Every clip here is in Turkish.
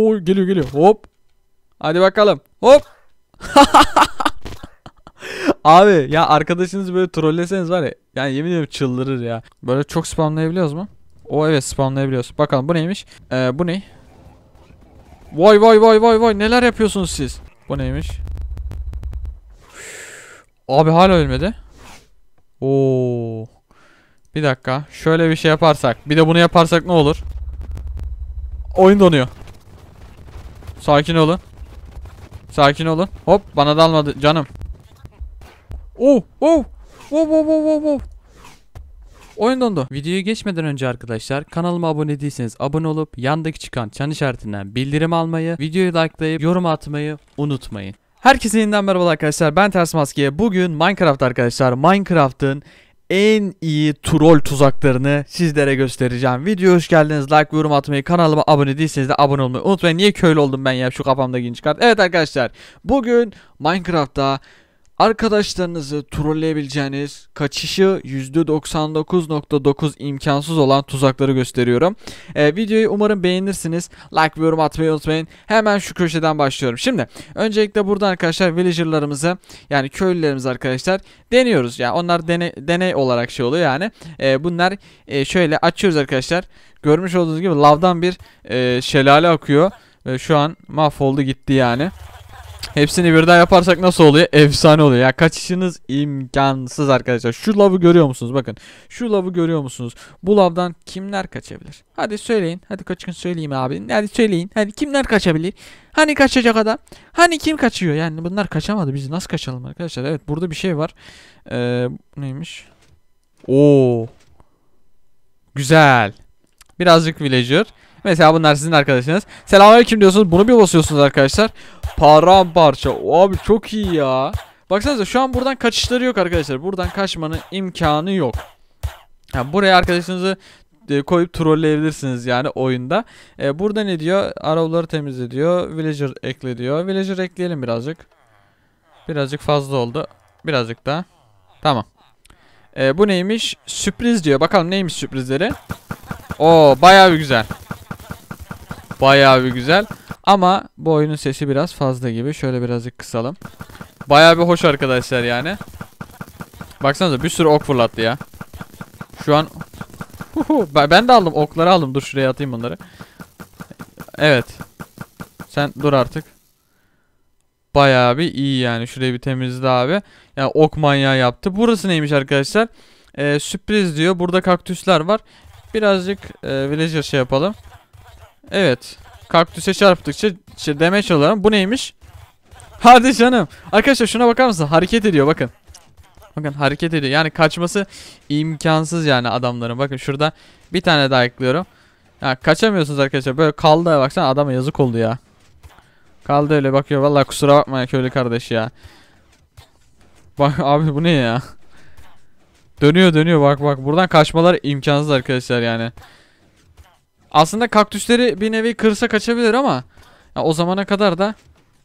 O geliyor geliyor. Hop. Hadi bakalım. Hop. Abi ya arkadaşınız böyle trolleseniz var ya yani yemin ediyorum çıldırır ya. Böyle çok spamlayabiliyoruz mu? O evet spamlayabiliyoruz. Bakalım bu neymiş? Ee, bu ne? Vay vay vay vay vay neler yapıyorsunuz siz? Bu neymiş? Abi hala ölmedi. Oo. Bir dakika. Şöyle bir şey yaparsak. Bir de bunu yaparsak ne olur? Oyun donuyor. Sakin olun. Sakin olun. Hop bana dalmadı canım. Oh oh. Oh oh oh oh. oh. Oyun dondu. Videoya geçmeden önce arkadaşlar kanalıma abone değilseniz abone olup yandaki çıkan çan işaretinden bildirim almayı, videoyu likelayıp yorum atmayı unutmayın. Herkese yeniden merhaba arkadaşlar ben Ters Maske. Bugün Minecraft arkadaşlar Minecraft'ın en iyi troll tuzaklarını sizlere göstereceğim. Videoya hoş geldiniz. Like yorum atmayı, kanalıma abone değilseniz de abone olmayı unutmayın. Niye köylü oldum ben ya şu kafamdaki çıkart. Evet arkadaşlar bugün Minecraft'ta Arkadaşlarınızı trolleyebileceğiniz kaçışı %99.9 imkansız olan tuzakları gösteriyorum. Ee, videoyu umarım beğenirsiniz. Like ve yorum atmayı unutmayın. Hemen şu köşeden başlıyorum. Şimdi öncelikle burada arkadaşlar villagerlarımızı yani köylülerimizi arkadaşlar deniyoruz. Yani onlar dene, deney olarak şey oluyor yani. Ee, bunlar e, şöyle açıyoruz arkadaşlar. Görmüş olduğunuz gibi lavdan bir e, şelale akıyor. Ve şu an mahvoldu gitti yani. Hepsini birden yaparsak nasıl oluyor? Efsane oluyor. Ya kaçışınız imkansız arkadaşlar. Şu lavı görüyor musunuz? Bakın. Şu lavı görüyor musunuz? Bu lavdan kimler kaçabilir? Hadi söyleyin. Hadi kaçın söyleyeyim abi. Hadi söyleyin. Hadi kimler kaçabilir? Hani kaçacak adam? Hani kim kaçıyor? Yani bunlar kaçamadı. Biz nasıl kaçalım arkadaşlar? Evet burada bir şey var. Ee, neymiş? Oo. Güzel. Birazcık villager. Mesela bunlar sizin arkadaşınız. Selamünaleyküm diyorsunuz. Bunu bir basıyorsunuz arkadaşlar. Paramparça. Abi çok iyi ya. Baksanıza şu an buradan kaçışları yok arkadaşlar. Buradan kaçmanın imkanı yok. Yani buraya arkadaşınızı e, koyup trolleyebilirsiniz yani oyunda. E, burada ne diyor? Arabaları temizle diyor. Villager ekle diyor. Villager ekleyelim birazcık. Birazcık fazla oldu. Birazcık daha. Tamam. E, bu neymiş? Sürpriz diyor. Bakalım neymiş sürprizleri. Oo bayağı bir güzel. Bayağı bir güzel. Ama bu oyunun sesi biraz fazla gibi. Şöyle birazcık kısalım. Baya bir hoş arkadaşlar yani. Baksanıza bir sürü ok fırlattı ya. Şu an ben de aldım okları aldım. Dur şuraya atayım bunları. Evet. Sen dur artık. Baya bir iyi yani. Şurayı bir temizle abi. Yani ok manyağı yaptı. Burası neymiş arkadaşlar? Ee, sürpriz diyor. Burada kaktüsler var. Birazcık e, villager şey yapalım. Evet kaktüse çarptıkça işte damage alıyorum. Bu neymiş? Hadi canım. Arkadaşlar şuna bakar mısın? Hareket ediyor bakın. Bakın hareket ediyor. Yani kaçması imkansız yani adamların. Bakın şurada bir tane daha ekliyorum. Ya kaçamıyorsunuz arkadaşlar. Böyle kaldı baksana adama yazık oldu ya. Kaldı öyle bakıyor. Vallahi kusura bakma ya köylü kardeş ya. Bak abi bu ne ya? Dönüyor dönüyor bak bak. Buradan kaçmalar imkansız arkadaşlar yani. Aslında kaktüsleri bir nevi kırsa kaçabilir ama ya o zamana kadar da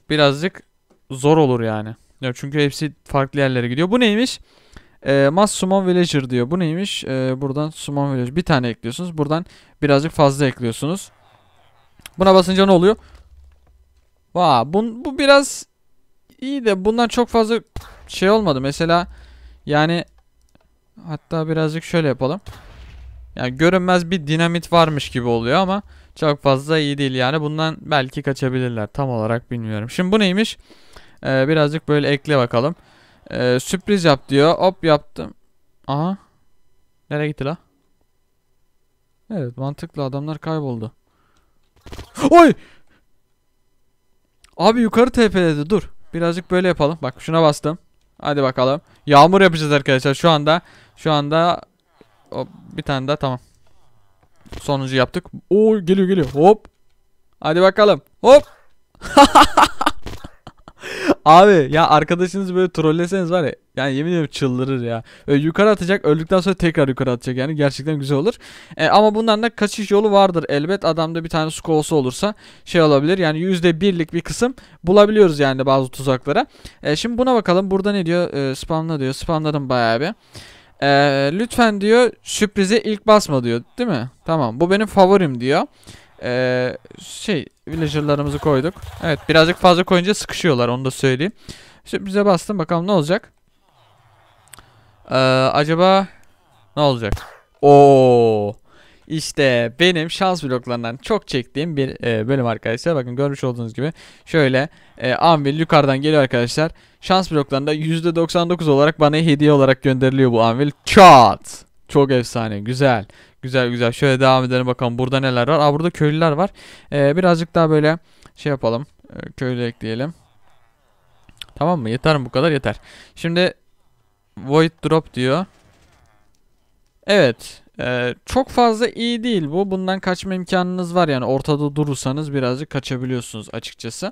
birazcık zor olur yani. Ya çünkü hepsi farklı yerlere gidiyor. Bu neymiş? E, ee, Mass Summon Villager diyor. Bu neymiş? E, buradan Summon Villager. Bir tane ekliyorsunuz. Buradan birazcık fazla ekliyorsunuz. Buna basınca ne oluyor? Vaa bu, bu biraz iyi de bundan çok fazla şey olmadı. Mesela yani hatta birazcık şöyle yapalım. Yani görünmez bir dinamit varmış gibi oluyor ama çok fazla iyi değil yani. Bundan belki kaçabilirler. Tam olarak bilmiyorum. Şimdi bu neymiş? Ee, birazcık böyle ekle bakalım. Ee, sürpriz yap diyor. Hop yaptım. Aha. Nereye gitti la? Evet mantıklı adamlar kayboldu. Oy! Abi yukarı tepeledi dur. Birazcık böyle yapalım. Bak şuna bastım. Hadi bakalım. Yağmur yapacağız arkadaşlar şu anda. Şu anda Hop bir tane daha tamam. Sonuncu yaptık. Oo geliyor geliyor. Hop. Hadi bakalım. Hop. Abi ya arkadaşınız böyle trolleseniz var ya yani yemin ediyorum çıldırır ya. Öyle yukarı atacak öldükten sonra tekrar yukarı atacak yani gerçekten güzel olur. E, ama bundan da kaçış yolu vardır elbet adamda bir tane su kovası olursa şey olabilir yani %1'lik bir kısım bulabiliyoruz yani bazı tuzaklara. E, şimdi buna bakalım burada ne diyor e, spamla diyor spamladım bayağı bir. Ee, lütfen diyor sürprize ilk basma diyor değil mi? Tamam bu benim favorim diyor. Ee, şey villagerlarımızı koyduk. Evet birazcık fazla koyunca sıkışıyorlar onu da söyleyeyim. Sürprize bastım bakalım ne olacak? Ee, acaba ne olacak? Oo. İşte benim şans bloklarından çok çektiğim bir e, bölüm arkadaşlar. Bakın görmüş olduğunuz gibi şöyle e, anvil yukarıdan geliyor arkadaşlar. Şans bloklarında %99 olarak bana hediye olarak gönderiliyor bu anvil. Çat! Çok efsane. Güzel. Güzel güzel. Şöyle devam edelim bakalım. Burada neler var? Aa burada köylüler var. Ee, birazcık daha böyle şey yapalım. Ee, köylü ekleyelim. Tamam mı? Yeter mi bu kadar? Yeter. Şimdi void drop diyor. Evet. Ee, çok fazla iyi değil bu. Bundan kaçma imkanınız var. Yani ortada durursanız birazcık kaçabiliyorsunuz açıkçası.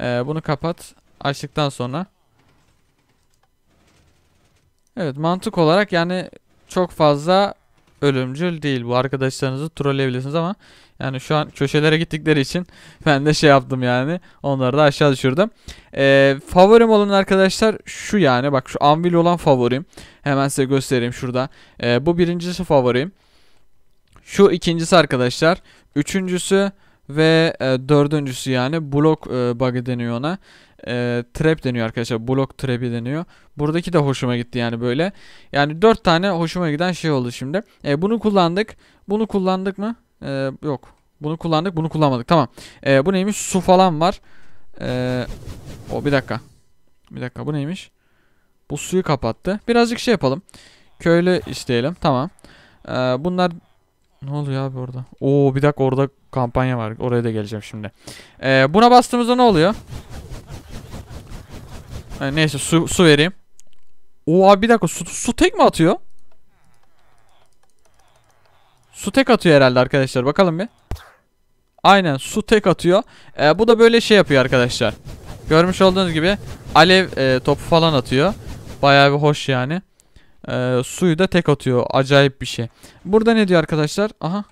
Ee, bunu kapat. Açtıktan sonra. Evet mantık olarak yani çok fazla ölümcül değil. Bu arkadaşlarınızı trolleyebilirsiniz ama yani şu an köşelere gittikleri için ben de şey yaptım yani. Onları da aşağı düşürdüm. Ee, favorim olan arkadaşlar şu yani. Bak şu anvil olan favorim. Hemen size göstereyim şurada. Ee, bu birincisi favorim. Şu ikincisi arkadaşlar. Üçüncüsü ve e, dördüncüsü yani blok e, bug'ı deniyor ona. E, trap deniyor arkadaşlar. Blok trap'i deniyor. Buradaki de hoşuma gitti yani böyle. Yani dört tane hoşuma giden şey oldu şimdi. E, bunu kullandık. Bunu kullandık mı? Ee, yok. Bunu kullandık bunu kullanmadık. Tamam. Ee, bu neymiş? Su falan var. Ee, o bir dakika. Bir dakika bu neymiş? Bu suyu kapattı. Birazcık şey yapalım. Köylü isteyelim. Tamam. Ee, bunlar ne oluyor abi orada? Oo bir dakika orada kampanya var. Oraya da geleceğim şimdi. Ee, buna bastığımızda ne oluyor? Ee, neyse su, su vereyim. Oo abi bir dakika su, su tek mi atıyor? Su tek atıyor herhalde arkadaşlar. Bakalım bir. Aynen su tek atıyor. Ee, bu da böyle şey yapıyor arkadaşlar. Görmüş olduğunuz gibi alev e, topu falan atıyor. Bayağı bir hoş yani. E, suyu da tek atıyor. Acayip bir şey. Burada ne diyor arkadaşlar? Aha.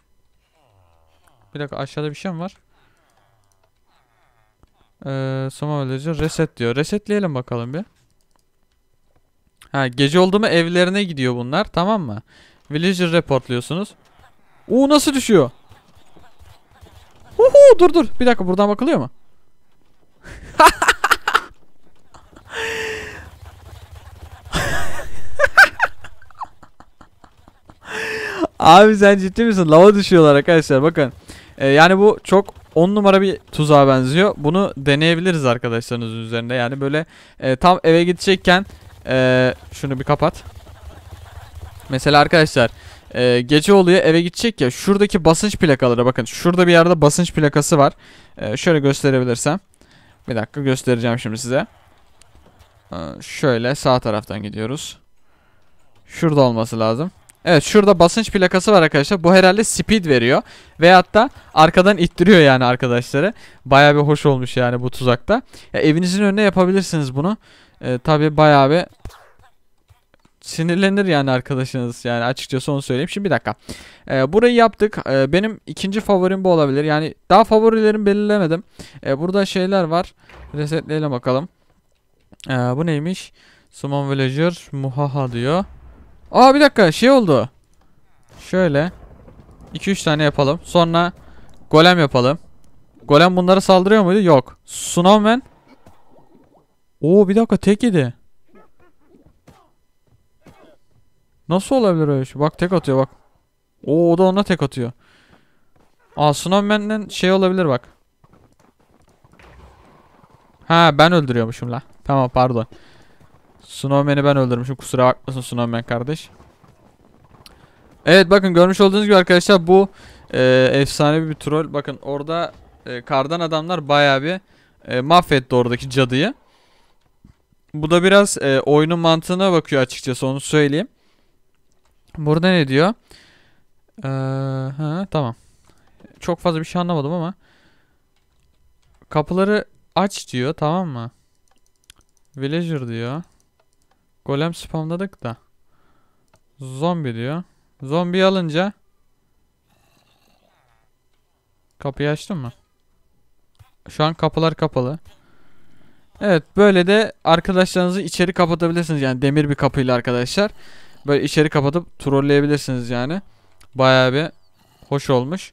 Bir dakika aşağıda bir şey mi var? E, Soma Villager reset diyor. Resetleyelim bakalım bir. Ha, gece oldu mu evlerine gidiyor bunlar tamam mı? Villager reportluyorsunuz. Oo nasıl düşüyor? Uhu dur dur. Bir dakika buradan bakılıyor mu? Abi sen ciddi misin? Lava düşüyorlar arkadaşlar bakın. Ee, yani bu çok 10 numara bir tuzağa benziyor. Bunu deneyebiliriz arkadaşlarınızın üzerinde. Yani böyle e, tam eve gidecekken e, şunu bir kapat. Mesela arkadaşlar e, gece oluyor eve gidecek ya şuradaki basınç plakaları bakın şurada bir yerde basınç plakası var. E, şöyle gösterebilirsem. Bir dakika göstereceğim şimdi size. E, şöyle sağ taraftan gidiyoruz. Şurada olması lazım. Evet şurada basınç plakası var arkadaşlar. Bu herhalde speed veriyor. Ve da arkadan ittiriyor yani arkadaşları. Baya bir hoş olmuş yani bu tuzakta. Ya, evinizin önüne yapabilirsiniz bunu. E, Tabi baya bir sinirlenir yani arkadaşınız yani açıkçası onu söyleyeyim. Şimdi bir dakika. Ee, burayı yaptık. Ee, benim ikinci favorim bu olabilir. Yani daha favorilerimi belirlemedim. Ee, burada şeyler var. Resetleyelim bakalım. Ee, bu neymiş? Summon Villager Muhaha diyor. Aa bir dakika şey oldu. Şöyle. 2-3 tane yapalım. Sonra golem yapalım. Golem bunlara saldırıyor muydu? Yok. Snowman. Oo bir dakika tek yedi. Nasıl olabilir öyle şey? Bak tek atıyor bak. Oo, o da ona tek atıyor. Aa Snowman benden şey olabilir bak. Ha ben öldürüyormuşum la. Tamam pardon. Snowman'i ben öldürmüşüm. Kusura bakmasın Snowman kardeş. Evet bakın görmüş olduğunuz gibi arkadaşlar bu e, efsane bir troll. Bakın orada e, kardan adamlar baya bir e, mahvetti oradaki cadıyı. Bu da biraz e, oyunun mantığına bakıyor açıkçası onu söyleyeyim. Burada ne diyor? Ee, ha, tamam. Çok fazla bir şey anlamadım ama. Kapıları aç diyor tamam mı? Villager diyor. Golem spamladık da. Zombi diyor. Zombi alınca kapıyı açtın mı? Şu an kapılar kapalı. Evet böyle de arkadaşlarınızı içeri kapatabilirsiniz. Yani demir bir kapıyla arkadaşlar. Böyle içeri kapatıp trolleyebilirsiniz yani. Bayağı bir hoş olmuş.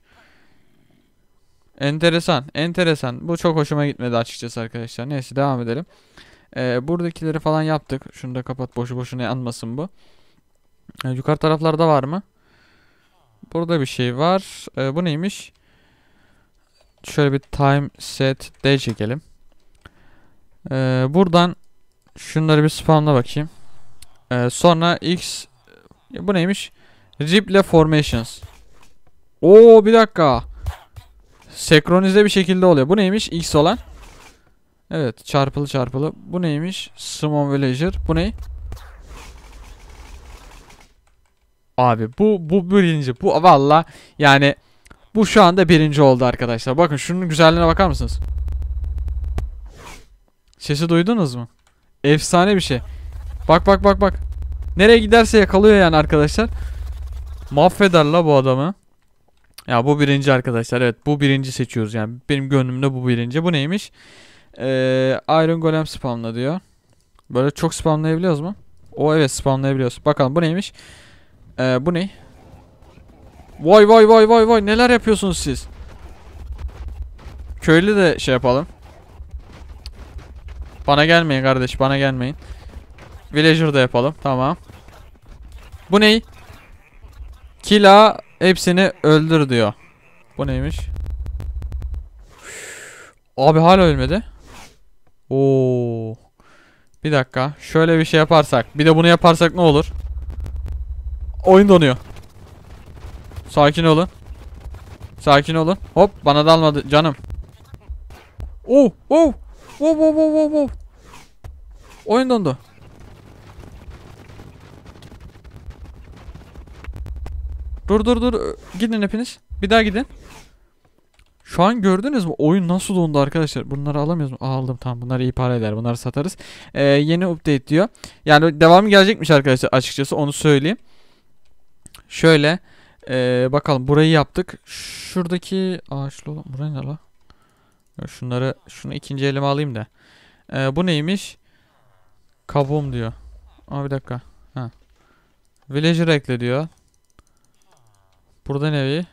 Enteresan. Enteresan. Bu çok hoşuma gitmedi açıkçası arkadaşlar. Neyse devam edelim. Ee, buradakileri falan yaptık. Şunu da kapat. Boşu boşuna yanmasın bu. Ee, yukarı taraflarda var mı? Burada bir şey var. Ee, bu neymiş? Şöyle bir time set D çekelim. Ee, buradan şunları bir spamla bakayım. Ee, sonra X bu neymiş? Ripple Formations. Oo bir dakika. Senkronize bir şekilde oluyor. Bu neymiş? X olan. Evet çarpılı çarpılı. Bu neymiş? Summon Villager. Bu ney? Abi bu bu birinci. Bu valla yani bu şu anda birinci oldu arkadaşlar. Bakın şunun güzelliğine bakar mısınız? Sesi duydunuz mu? Efsane bir şey. Bak bak bak bak. Nereye giderse yakalıyor yani arkadaşlar. Mahveder la bu adamı. Ya bu birinci arkadaşlar. Evet bu birinci seçiyoruz yani. Benim gönlümde bu birinci. Bu neymiş? Ee, Iron Golem spamla diyor. Böyle çok spamlayabiliyoruz mu? O evet spamlayabiliyoruz. Bakalım bu neymiş? Ee, bu ney? Vay vay vay vay vay neler yapıyorsunuz siz? Köylü de şey yapalım. Bana gelmeyin kardeş bana gelmeyin. Villager'da yapalım. Tamam. Bu ney? Kila hepsini öldür diyor. Bu neymiş? Abi hala ölmedi. Oo. Bir dakika. Şöyle bir şey yaparsak. Bir de bunu yaparsak ne olur? Oyun donuyor. Sakin olun. Sakin olun. Hop bana dalmadı canım. Oo, oo. Oo, oo, oo, oo. Oyun dondu. Dur dur dur. Gidin hepiniz. Bir daha gidin. Şu an gördünüz mü? Oyun nasıl dondu arkadaşlar? Bunları alamıyoruz mu? aldım tamam. bunlar iyi para eder. Bunları satarız. Ee, yeni update diyor. Yani devamı gelecekmiş arkadaşlar açıkçası. Onu söyleyeyim. Şöyle. Ee, bakalım burayı yaptık. Şuradaki ağaçlı olan. Buraya ne var ee, Şunları şunu ikinci elime alayım da. Ee, bu neymiş? Kabuğum diyor. Aa bir dakika. Ha. Villager ekle diyor. Burada ne bir?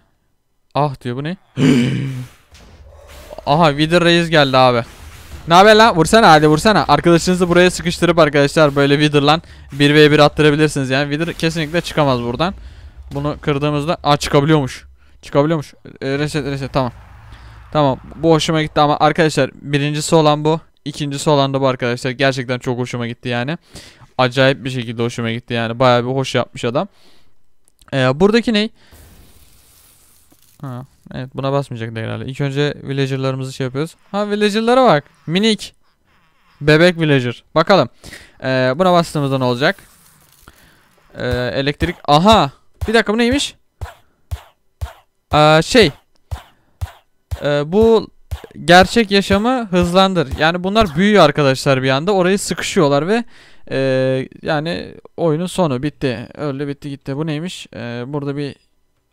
Ah diyor bu ne? Aha Wither Reis geldi abi. Ne haber lan? Vursana hadi vursana. Arkadaşınızı buraya sıkıştırıp arkadaşlar böyle lan 1v1 attırabilirsiniz yani. Wither kesinlikle çıkamaz buradan. Bunu kırdığımızda aa çıkabiliyormuş. Çıkabiliyormuş. E, reset reset tamam. Tamam bu hoşuma gitti ama arkadaşlar birincisi olan bu. ikincisi olan da bu arkadaşlar. Gerçekten çok hoşuma gitti yani. Acayip bir şekilde hoşuma gitti yani. baya bir hoş yapmış adam. Ee, buradaki ney? Ha, evet buna basmayacak da herhalde. İlk önce villagerlarımızı şey yapıyoruz. Ha villagerlara bak. Minik. Bebek villager. Bakalım. Ee, buna bastığımızda ne olacak? Ee, elektrik. Aha. Bir dakika bu neymiş? Ee, şey. Ee, bu gerçek yaşamı hızlandır. Yani bunlar büyüyor arkadaşlar bir anda. Orayı sıkışıyorlar ve e, yani oyunun sonu bitti. Öyle bitti gitti. Bu neymiş? Ee, burada bir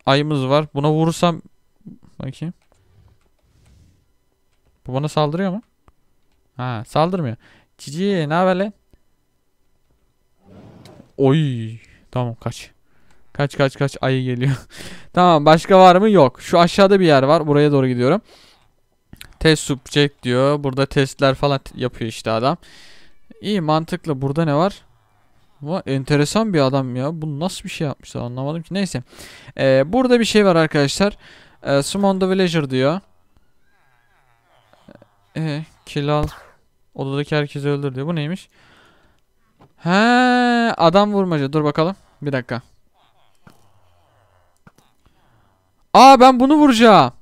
ayımız var. Buna vurursam bakayım. Bu bana saldırıyor mu? Ha, saldırmıyor. Cici, ne haber lan? Oy. Tamam kaç. Kaç kaç kaç ayı geliyor. tamam başka var mı? Yok. Şu aşağıda bir yer var. Buraya doğru gidiyorum. Test subject diyor. Burada testler falan yapıyor işte adam. İyi mantıklı. Burada ne var? Ama enteresan bir adam ya. Bu nasıl bir şey yapmışlar anlamadım ki. Neyse. Ee, burada bir şey var arkadaşlar. Ee, Summon the Villager diyor. Ee, e, kill Odadaki herkesi öldür diyor. Bu neymiş? He, adam vurmaca. Dur bakalım. Bir dakika. Aa ben bunu vuracağım.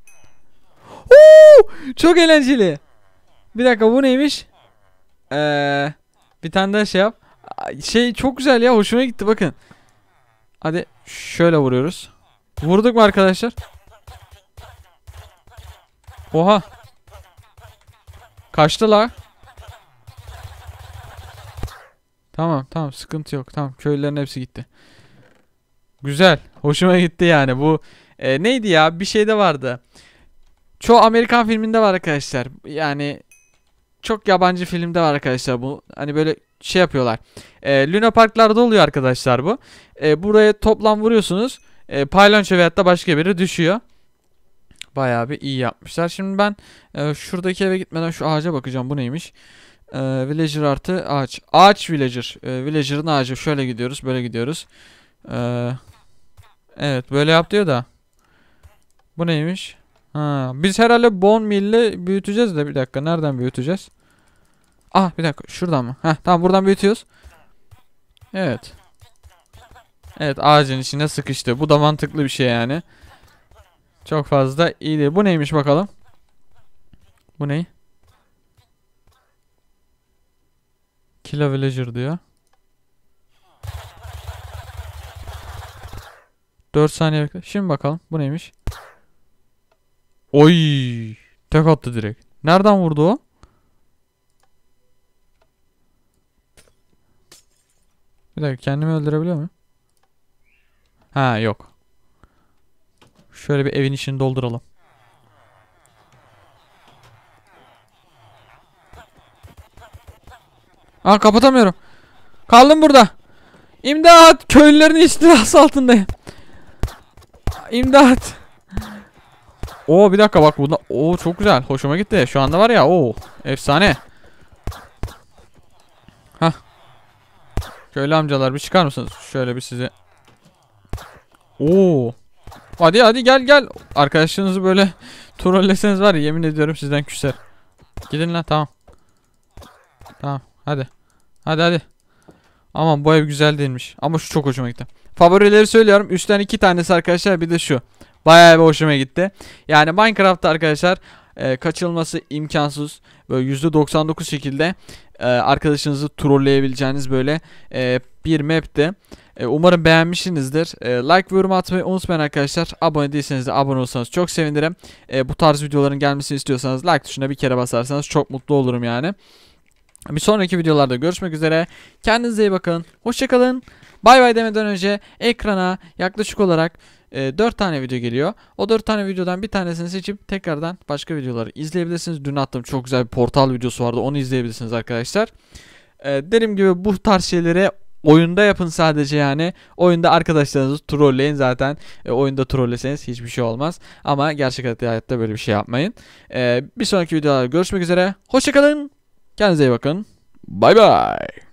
Oo, çok eğlenceli. Bir dakika bu neymiş? Ee, bir tane daha şey yap. Şey çok güzel ya hoşuma gitti bakın. Hadi şöyle vuruyoruz. Vurduk mu arkadaşlar? Oha. Kaçtı la. Tamam tamam sıkıntı yok. Tamam köylülerin hepsi gitti. Güzel. Hoşuma gitti yani. Bu e, neydi ya? Bir şey de vardı. Çoğu Amerikan filminde var arkadaşlar. Yani çok yabancı filmde var arkadaşlar bu. Hani böyle şey yapıyorlar. E, Luna Parklarda oluyor arkadaşlar bu. E, buraya toplam vuruyorsunuz. E, paylonço veyahut da başka biri düşüyor. Bayağı bir iyi yapmışlar. Şimdi ben e, şuradaki eve gitmeden şu ağaca bakacağım. Bu neymiş? E, villager artı ağaç. Ağaç villager. E, villager'ın ağacı. Şöyle gidiyoruz. Böyle gidiyoruz. E, evet böyle yap diyor da. Bu neymiş? Ha, biz herhalde bone mill'le büyüteceğiz de bir dakika. Nereden büyüteceğiz? Ah bir dakika şuradan mı? Heh, tamam buradan büyütüyoruz. Evet. Evet ağacın içine sıkıştı. Bu da mantıklı bir şey yani. Çok fazla iyi değil. Bu neymiş bakalım. Bu ney? Killa Villager diyor. 4 saniye bekle. Şimdi bakalım bu neymiş. Oy! Tek attı direkt. Nereden vurdu o? Bir dakika kendimi öldürebiliyor muyum? Ha yok. Şöyle bir evin içini dolduralım. Aa kapatamıyorum. Kaldım burada. İmdat! Köylülerin istilası altındayım. İmdat! Oo bir dakika bak bunda. Oo çok güzel. Hoşuma gitti. Şu anda var ya. Oo efsane. Köylü amcalar bir çıkar mısınız? Şöyle bir size. Oo. Hadi hadi gel gel. Arkadaşınızı böyle trolleseniz var ya yemin ediyorum sizden küser. Gidin lan tamam. Tamam hadi. Hadi hadi. Aman bu ev güzel değilmiş. Ama şu çok hoşuma gitti. Favorileri söylüyorum. Üstten iki tanesi arkadaşlar bir de şu. Bayağı bir hoşuma gitti. Yani Minecraft'ta arkadaşlar e, ee, kaçılması imkansız. Böyle %99 şekilde e, arkadaşınızı trolleyebileceğiniz böyle e, bir map'ti. E, umarım beğenmişsinizdir. E, like ve yorum atmayı unutmayın arkadaşlar. Abone değilseniz de abone olsanız çok sevinirim. E, bu tarz videoların gelmesini istiyorsanız like tuşuna bir kere basarsanız çok mutlu olurum yani. Bir sonraki videolarda görüşmek üzere. Kendinize iyi bakın. Hoşçakalın. Bay bay demeden önce ekrana yaklaşık olarak e, ee, 4 tane video geliyor. O 4 tane videodan bir tanesini seçip tekrardan başka videoları izleyebilirsiniz. Dün attım çok güzel bir portal videosu vardı. Onu izleyebilirsiniz arkadaşlar. E, dediğim gibi bu tarz şeylere oyunda yapın sadece yani. Oyunda arkadaşlarınızı trolleyin zaten. E, oyunda trolleseniz hiçbir şey olmaz. Ama gerçek hayatta böyle bir şey yapmayın. E, bir sonraki videolarda görüşmek üzere. Hoşçakalın. Kendinize iyi bakın. Bay bay.